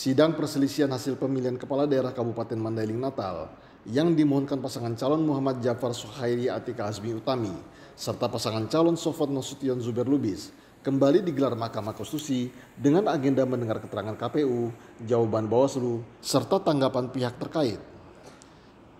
sidang perselisihan hasil pemilihan kepala daerah Kabupaten Mandailing Natal yang dimohonkan pasangan calon Muhammad Jafar Sohairi Atika Azmi Utami serta pasangan calon Sofat Nasution Zuber Lubis kembali digelar Mahkamah Konstitusi dengan agenda mendengar keterangan KPU, jawaban Bawaslu, serta tanggapan pihak terkait.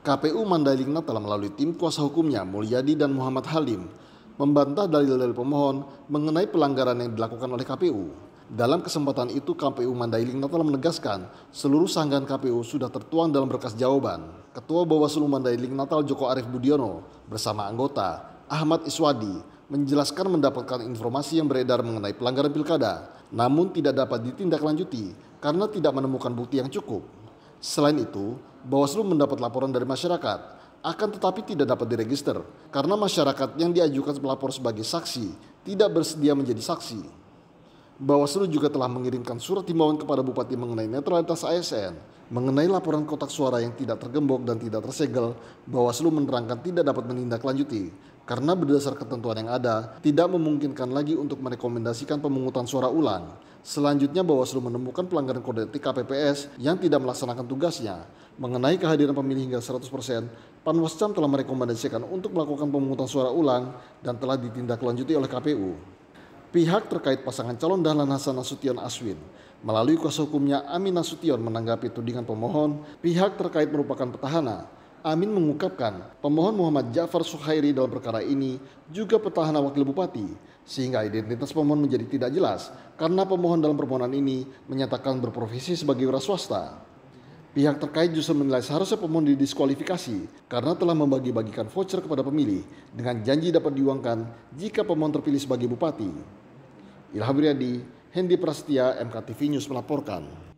KPU Mandailing Natal melalui tim kuasa hukumnya Mulyadi dan Muhammad Halim membantah dalil-dalil pemohon mengenai pelanggaran yang dilakukan oleh KPU. Dalam kesempatan itu, KPU Mandailing Natal menegaskan seluruh sanggahan KPU sudah tertuang dalam berkas jawaban. Ketua Bawaslu Mandailing Natal Joko Arief Budiono bersama anggota Ahmad Iswadi menjelaskan mendapatkan informasi yang beredar mengenai pelanggaran pilkada, namun tidak dapat ditindaklanjuti karena tidak menemukan bukti yang cukup. Selain itu, Bawaslu mendapat laporan dari masyarakat, akan tetapi tidak dapat diregister karena masyarakat yang diajukan pelapor sebagai saksi tidak bersedia menjadi saksi. Bawaslu juga telah mengirimkan surat himbauan kepada Bupati mengenai netralitas ASN. Mengenai laporan kotak suara yang tidak tergembok dan tidak tersegel, Bawaslu menerangkan tidak dapat menindaklanjuti karena berdasar ketentuan yang ada, tidak memungkinkan lagi untuk merekomendasikan pemungutan suara ulang. Selanjutnya Bawaslu menemukan pelanggaran kode etik KPPS yang tidak melaksanakan tugasnya. Mengenai kehadiran pemilih hingga 100%, Panwascam telah merekomendasikan untuk melakukan pemungutan suara ulang dan telah ditindaklanjuti oleh KPU. Pihak terkait pasangan calon Dahlan Hasan Nasution Aswin melalui kuasa hukumnya Amin Nasution menanggapi tudingan pemohon, pihak terkait merupakan petahana. Amin mengungkapkan pemohon Muhammad Ja'far Suhairi dalam perkara ini juga petahana wakil bupati sehingga identitas pemohon menjadi tidak jelas karena pemohon dalam permohonan ini menyatakan berprofesi sebagai wira swasta. Pihak terkait justru menilai seharusnya pemohon didiskualifikasi karena telah membagi-bagikan voucher kepada pemilih dengan janji dapat diuangkan jika pemohon terpilih sebagai bupati. Ilham Riyadi, Hendi Prasetya, MKTV News melaporkan.